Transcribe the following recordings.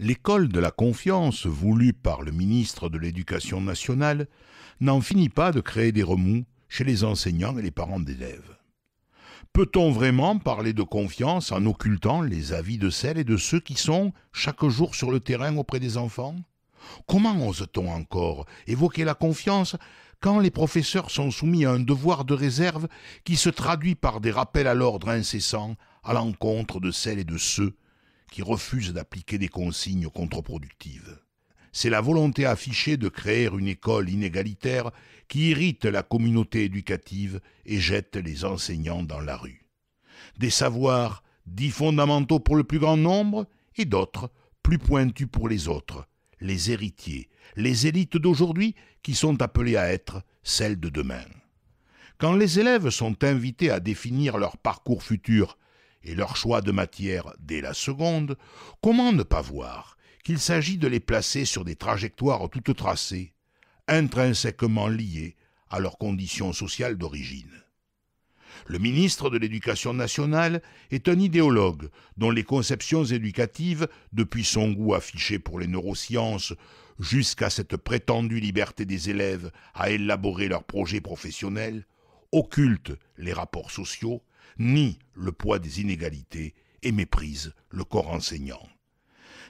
l'école de la confiance voulue par le ministre de l'Éducation nationale n'en finit pas de créer des remous chez les enseignants et les parents d'élèves. Peut-on vraiment parler de confiance en occultant les avis de celles et de ceux qui sont chaque jour sur le terrain auprès des enfants Comment ose-t-on encore évoquer la confiance quand les professeurs sont soumis à un devoir de réserve qui se traduit par des rappels à l'ordre incessants à l'encontre de celles et de ceux qui refuse d'appliquer des consignes contre-productives. C'est la volonté affichée de créer une école inégalitaire qui irrite la communauté éducative et jette les enseignants dans la rue. Des savoirs dits fondamentaux pour le plus grand nombre et d'autres plus pointus pour les autres, les héritiers, les élites d'aujourd'hui qui sont appelées à être celles de demain. Quand les élèves sont invités à définir leur parcours futur et leur choix de matière dès la seconde, comment ne pas voir qu'il s'agit de les placer sur des trajectoires toutes tracées, intrinsèquement liées à leurs conditions sociales d'origine. Le ministre de l'Éducation nationale est un idéologue dont les conceptions éducatives, depuis son goût affiché pour les neurosciences jusqu'à cette prétendue liberté des élèves à élaborer leurs projets professionnels, occultent les rapports sociaux, nie le poids des inégalités et méprise le corps enseignant.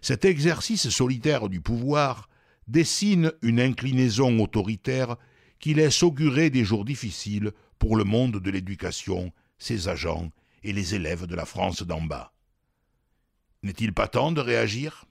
Cet exercice solitaire du pouvoir dessine une inclinaison autoritaire qui laisse augurer des jours difficiles pour le monde de l'éducation, ses agents et les élèves de la France d'en bas. N'est-il pas temps de réagir